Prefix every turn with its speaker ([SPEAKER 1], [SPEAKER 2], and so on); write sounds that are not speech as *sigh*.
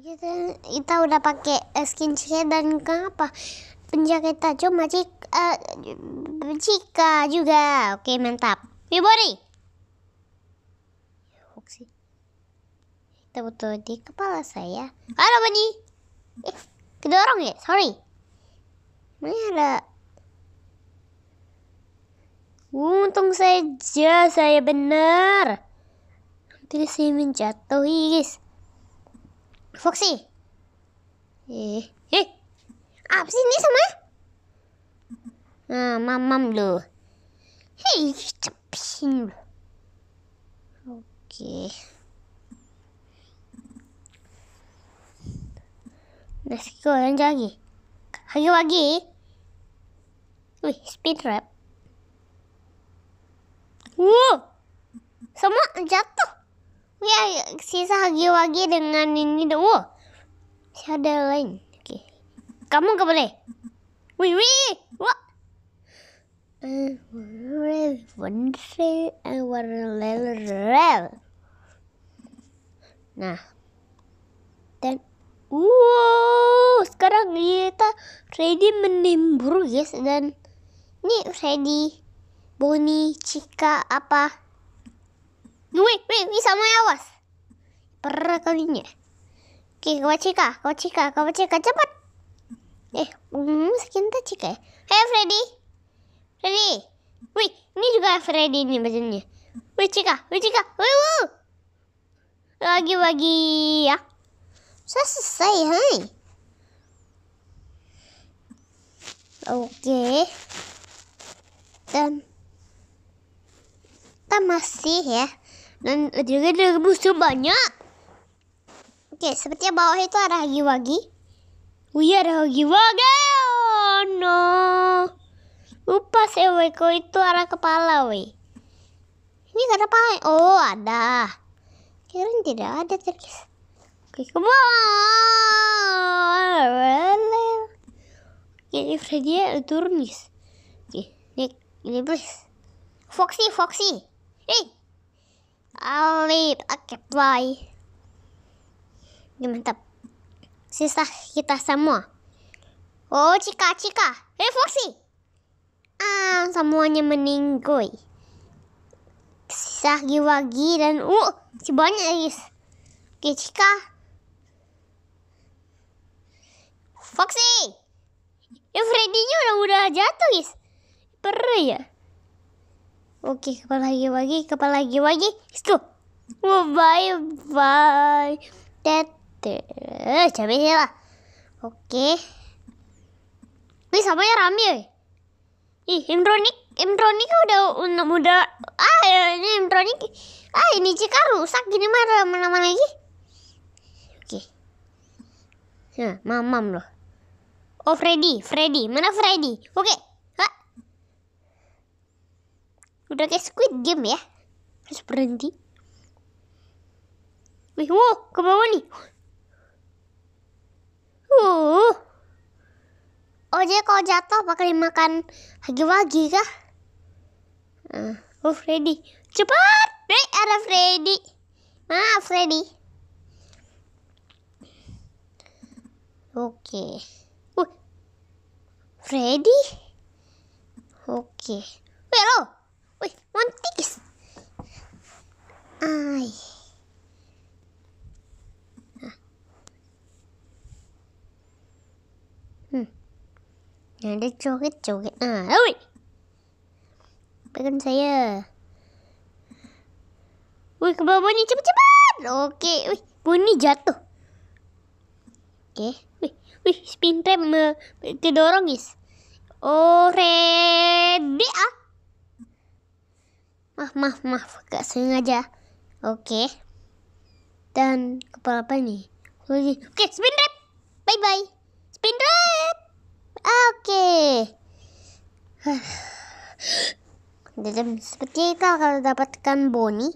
[SPEAKER 1] Kita, kita udah pakai uh, skincare dan kenapa penjaga cuma jika, eh, uh, juga. Oke, mantap. Wibori Foxy. Ya, kita butuh di kepala saya. Halo, Bani. Eh, kedorong ya? Sorry. Mana ada Untung saja saya benar. Hampir saya menjatuhi, guys. Foxy. Eh, eh. Apa sih ini semua? Ah, mamam lo. Hei, cepin lo. Oke. Okay. Let's go, lanjut lagi. Lagi lagi. Wih, speed trap. Wow. Semua jatuh ya sisa lagi-lagi dengan ini dong oh, ada lain oke okay. kamu gak boleh wih wih wah Nah, dan wow, sekarang kita ready menimbur guys dan ini ready Boni, Cika apa No, wait, wait, vi самая вас. Проколине. Oke, kau чика, kau чика, kau чика, cepat. Eh, hmm, skin tak cik eh. Ya? Hey Freddy. Freddy. Wih, ini juga Freddy ini bajunya. Wih cika, wih cika, wih wuh. Lagi-lagi ya. Sudah selesai, hai. Oke. Dan kita masih ya dan juga ada musuh banyak. Oke, sepertinya bawah itu ada hagi-wagi. Wih, oh iya, ada hagi-wagi. Oh, no. Lupa Upas eweko itu arah kepala, weh. Ini gak ada apa Oh, ada. Kirain tidak ada, terkis. Oke, come on. Ini Freddy turun, guys. Oke, ini, ini please. Foxy, Foxy. Hei, I'll leave. Oke, okay, bye. Mantap. Sisa kita semua. Oh, Cika, Cika. Hei, Foxy. Ah, semuanya meninggoy. Sisa Giwagi dan... Uh, si banyak, lagi. Oke, Cika. Foxy. Ya, Freddy-nya udah-udah jatuh, guys. Perih ya. Oke, kepala lagi lagi, kepala lagi lagi. Itu. Oh, bye bye. Tete. Capek lah. Oke. Ini sama ya Rami? Ih, Imronik, Imronik udah udah, muda. ah ini Imronik. Ah, ini Cika rusak gini mana mana lagi. Oke. Nah, mamam loh. Oh, Freddy, Freddy. Mana Freddy? Oke udah kayak Squid Game ya harus berhenti wih wow ke bawah nih uh ojek oh, kalau jatuh bakal dimakan lagi-lagi kah uh, oh Freddy cepat deh ada Freddy maaf Freddy oke okay. uh Freddy oke okay. Wait, Montigis. Ay. Nah. Hmm. Ada coket-coket. Ah, oi. Pegang saya. Wih, ke bawah bunyi cepat-cepat. Oke, wih, bunyi jatuh. Oke, wih, wih, spin trap me, eh, kedorong guys. Oh, ready ah. Maaf, maaf, maaf. Gak sengaja. Oke. Dan kepala apa ini? Oke, okay, spin wrap. Bye-bye. Spin wrap. Oke. Okay. *sighs* seperti itu kalau dapatkan boni